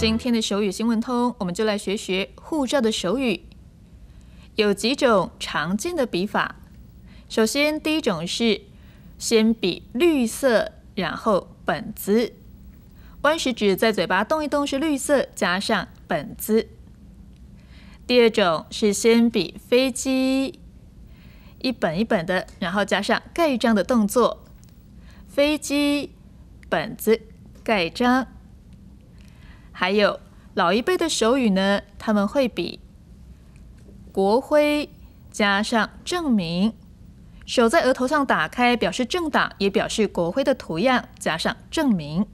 今天的手语新闻通，我们就来学学护照的手语，有几种常见的笔法。首先，第一种是先比绿色，然后本子，弯食指在嘴巴动一动是绿色，加上本子。第二种是先比飞机，一本一本的，然后加上盖章的动作，飞机、本子、盖章。还有老一辈的手语呢，他们会比国徽加上证明，手在额头上打开，表示政党，也表示国徽的图样，加上证明。